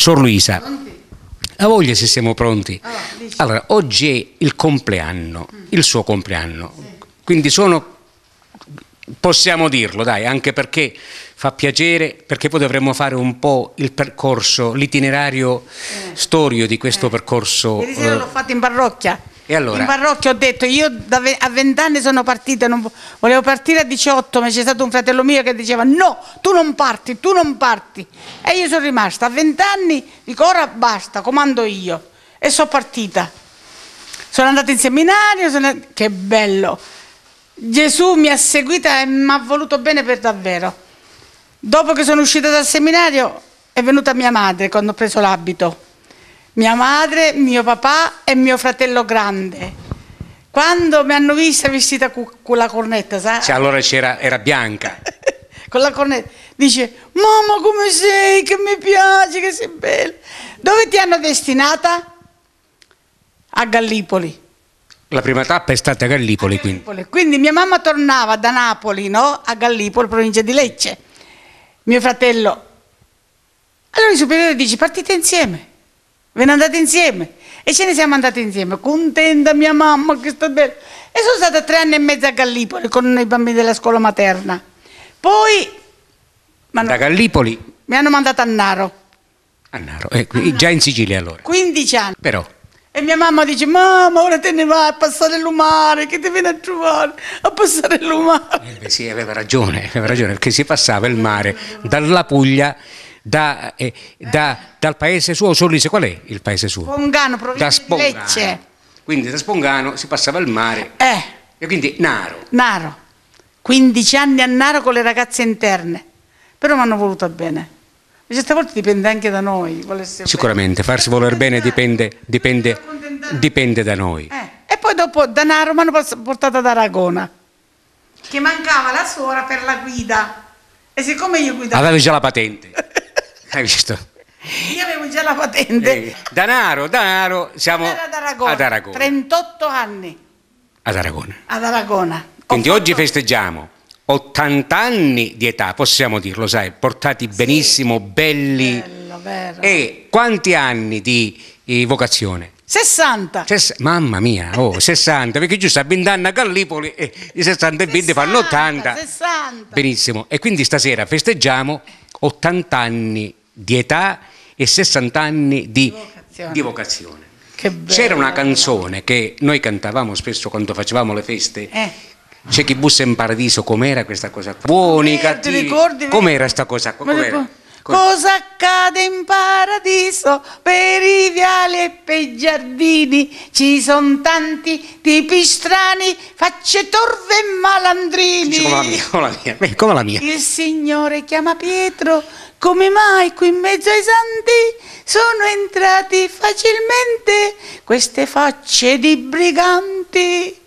Sor Luisa, a voglia se siamo pronti. Ah, allora, oggi è il compleanno, mm. il suo compleanno, quindi sono, possiamo dirlo dai, anche perché fa piacere, perché poi dovremmo fare un po' il percorso, l'itinerario eh. storico di questo eh. percorso. Ieri sera eh, l'ho fatto in parrocchia. E allora? In parrocchia ho detto, io ve, a vent'anni sono partita, non, volevo partire a 18, ma c'è stato un fratello mio che diceva no, tu non parti, tu non parti. E io sono rimasta, a vent'anni dico ora basta, comando io. E sono partita. Sono andata in seminario, sono... che bello. Gesù mi ha seguita e mi ha voluto bene per davvero. Dopo che sono uscita dal seminario è venuta mia madre quando ho preso l'abito mia madre, mio papà e mio fratello grande. Quando mi hanno vista vestita con la cornetta, sai? Cioè, allora era bianca. con la cornetta. Dice, mamma come sei, che mi piace, che sei bella. Dove ti hanno destinata? A Gallipoli. La prima tappa è stata a Gallipoli, a Gallipoli. Quindi. quindi. mia mamma tornava da Napoli, no? A Gallipoli, provincia di Lecce. Mio fratello. Allora il superiore dice, partite insieme. Ve ne andate insieme? E ce ne siamo andati insieme, contenta mia mamma che sta bene. E sono stata tre anni e mezzo a Gallipoli con i bambini della scuola materna. Poi... Da Gallipoli? Mi hanno mandato a Naro. A Naro, eh, qui, già in Sicilia allora. 15 anni. Però... E mia mamma dice, mamma ora te ne vai a passare il mare, che ti viene a trovare a passare il mare. Eh, beh, sì, aveva ragione, aveva ragione, perché si passava il mare dalla Puglia da, eh, da, dal paese suo, Sollise, qual è il paese suo? Spongano, provincia da Spongano. Lecce. Quindi da Spongano si passava al mare. Eh. E quindi Naro. Naro. 15 anni a Naro con le ragazze interne. Però mi hanno voluto bene. E certe volte dipende anche da noi. Sicuramente, bene. farsi voler bene dipende, dipende, dipende da noi. Eh. E poi dopo da Naro mi hanno portato ad Aragona, che mancava la suora per la guida. E siccome io guidavo... Avevi già la patente. Hai visto? Io avevo già la patente. Eh, danaro, Danaro, siamo ad Aragona, ad Aragona. 38 anni. Ad Aragona. Ad Aragona. Quindi fatto... oggi festeggiamo 80 anni di età, possiamo dirlo, sai, portati benissimo, sì. belli. Bello, vero. E quanti anni di eh, vocazione? 60. Sess- mamma mia, oh, 60, perché giusto a 20 anni a Gallipoli eh, i 60 e 20 fanno 80. 60. Benissimo, e quindi stasera festeggiamo 80 anni di di età e 60 anni di, di vocazione. C'era una canzone che noi cantavamo spesso quando facevamo le feste. Eh. C'è chi bussa in paradiso, com'era questa cosa qua? Buoni, eh, cattivi. Ricordi, com'era questa cosa qua? Com'era? Cosa accade in paradiso per i viali e per i giardini? Ci sono tanti tipi strani, facce torve e malandrini. Come la mia, come la mia. Come la mia. Il Signore chiama Pietro come mai qui in mezzo ai santi sono entrati facilmente queste facce di briganti?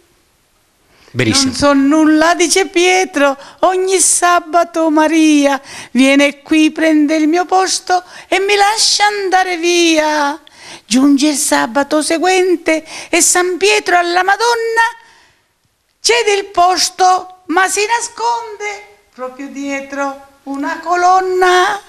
Benissimo. Non so nulla, dice Pietro, ogni sabato Maria viene qui, prende il mio posto e mi lascia andare via. Giunge il sabato seguente e San Pietro alla Madonna cede il posto, ma si nasconde proprio dietro una colonna.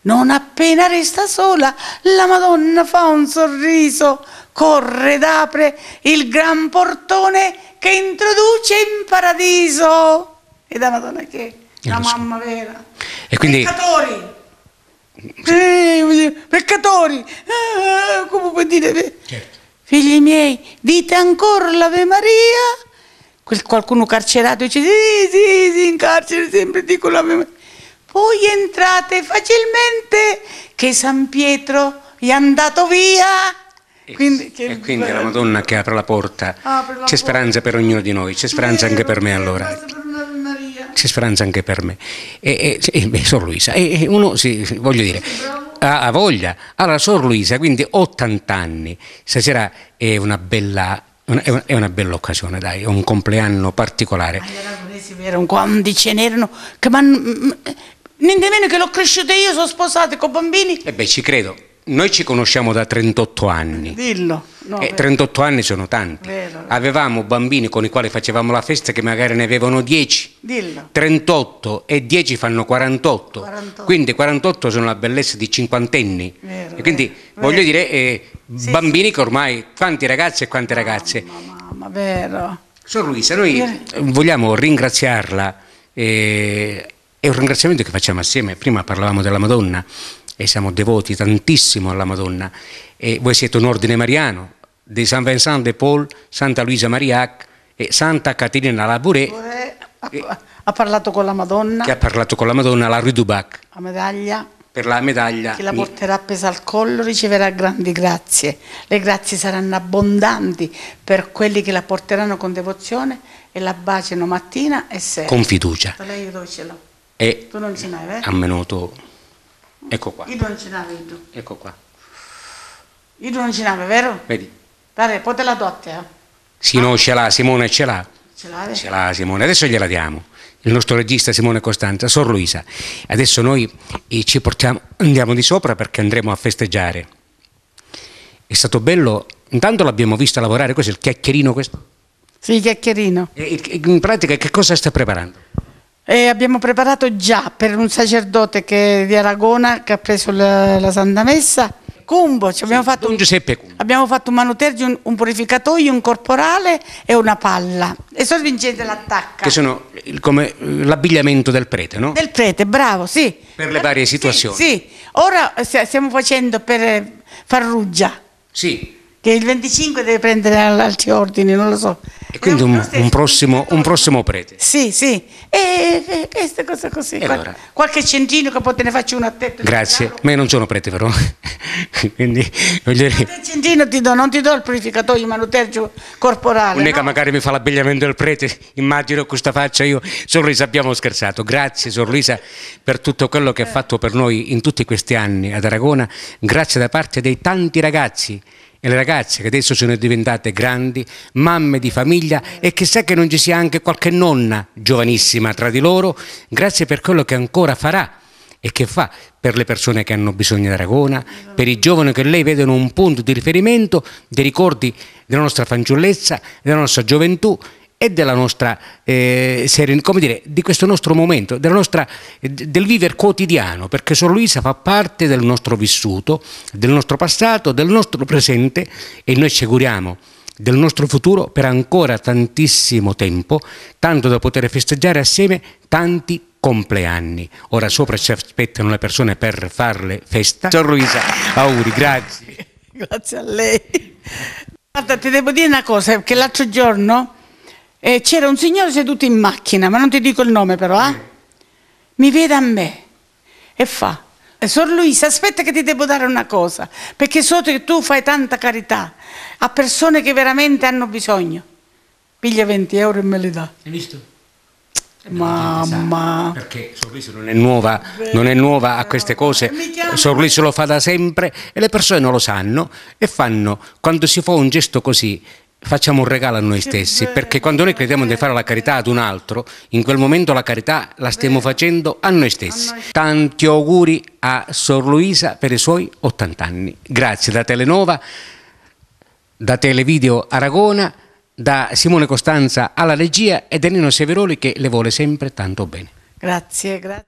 Non appena resta sola, la Madonna fa un sorriso, corre ed apre il gran portone che introduce in paradiso. E la Madonna che? è? Eh, la mamma vera. E quindi... Peccatori! Eh, peccatori! Eh, come puoi dire? Eh. Certo. Figli miei, dite ancora l'Ave Maria? Qualcuno carcerato dice sì, sì, sì, in carcere sempre dico l'Ave Maria voi entrate facilmente che San Pietro è andato via. E quindi, che... e quindi la Madonna che apre la porta. Apre ah, c'è speranza per ognuno di noi, c'è speranza anche per me allora. C'è speranza anche per me. E, e, e beh, Sor Luisa, e, uno, sì, voglio dire, ha, ha voglia. Allora, Sor Luisa, quindi 80 anni, stasera è una bella è una, è, una, bella occasione, dai, è un compleanno particolare. Gli aragonesi erano qua, ce n'erano, che man, Niente meno che l'ho cresciuta io, sono sposata con bambini. E eh beh, ci credo. Noi ci conosciamo da 38 anni. Dillo. No, eh, 38 anni sono tanti. Vero, vero. Avevamo bambini con i quali facevamo la festa che magari ne avevano 10. Dillo. 38 e 10 fanno 48. 48. Quindi 48 sono la bellezza di cinquantenni. Vero, e quindi voglio dire, eh, sì, bambini sì. che ormai, quanti ragazzi e quante mamma, ragazze. Mamma, vero. Sor Luisa, noi vogliamo ringraziarla. Eh, è un ringraziamento che facciamo assieme, prima parlavamo della Madonna e siamo devoti tantissimo alla Madonna e voi siete un ordine mariano di San Vincent de Paul, Santa Luisa Mariac e Santa Caterina Labouré. Ha, eh, ha parlato con la Madonna. Che ha parlato con la Madonna, la Rue Dubac. La medaglia per la medaglia. Chi la porterà appesa al collo riceverà grandi grazie. Le grazie saranno abbondanti per quelli che la porteranno con devozione e la baciano mattina e sera. Con fiducia. lei e tu non ce n'hai, vero? Eh? Ha menuto. Ecco qua. Io non ce n'avevo. Io. Ecco qua. Io non ce n'avevo, vero? Vedi. Dai, poi te la do a te. Eh? Sì, ah. no, ce l'ha, Simone ce l'ha. Ce l'ha, Ce l'ha, Simone. Adesso gliela diamo. Il nostro regista Simone Costanza, Sor Luisa. Adesso noi eh, ci portiamo, andiamo di sopra perché andremo a festeggiare. È stato bello, intanto l'abbiamo vista lavorare, questo è il chiacchierino questo? Sì, chiacchierino. E, eh, in pratica che cosa sta preparando? E abbiamo preparato già per un sacerdote che, di Aragona che ha preso la, la Santa Messa. Cumbo, cioè abbiamo, sì, fatto un, abbiamo, fatto un, manotergio, un, un, purificatoio, un corporale e una palla. E sono vincente l'attacca. Che sono il, come l'abbigliamento del prete, no? Del prete, bravo, sì. Per le varie situazioni. Sì, sì. ora eh, stiamo facendo per eh, Farrugia. Sì che il 25 deve prendere altri ordini, non lo so. E quindi un, un, prossimo, un prossimo, prete. Sì, sì, e, e questa cosa così. E allora. Qualche centino che poi te ne faccio uno a te. Grazie, ma io non sono prete però. quindi voglio dire... Un centino ti do, non ti do il purificatore, ma l'utergio corporale. Unica no? magari mi fa l'abbigliamento del prete, immagino questa faccia io. Sorrisa, abbiamo scherzato. Grazie Sorrisa per tutto quello che ha fatto per noi in tutti questi anni ad Aragona. Grazie da parte dei tanti ragazzi e le ragazze che adesso sono diventate grandi, mamme di famiglia e chissà che non ci sia anche qualche nonna giovanissima tra di loro, grazie per quello che ancora farà e che fa per le persone che hanno bisogno di Aragona, per i giovani che lei vedono un punto di riferimento dei ricordi della nostra fanciullezza, della nostra gioventù e della nostra eh, seren- come dire, di questo nostro momento, nostra, del vivere quotidiano, perché Sor Luisa fa parte del nostro vissuto, del nostro passato, del nostro presente e noi ci auguriamo del nostro futuro per ancora tantissimo tempo, tanto da poter festeggiare assieme tanti compleanni. Ora sopra ci aspettano le persone per farle festa. Ciao Luisa, auguri, grazie. Grazie a lei. Guarda, ti devo dire una cosa, che l'altro giorno e eh, c'era un signore seduto in macchina, ma non ti dico il nome però, eh? Mm. Mi vede a me e fa, Sor Luisa, aspetta che ti devo dare una cosa, perché so che tu fai tanta carità a persone che veramente hanno bisogno. Piglia 20 euro e me li dà. Hai visto? Mamma. Perché Sorriso non è nuova, non è nuova a queste cose, Sorriso lo fa da sempre e le persone non lo sanno e fanno, quando si fa un gesto così, facciamo un regalo a noi stessi, perché quando noi crediamo di fare la carità ad un altro, in quel momento la carità la stiamo facendo a noi stessi. Tanti auguri a Sor Luisa per i suoi 80 anni. Grazie da Telenova, da Televideo Aragona, da Simone Costanza alla regia e da Nino Severoli che le vuole sempre tanto bene. Grazie, grazie.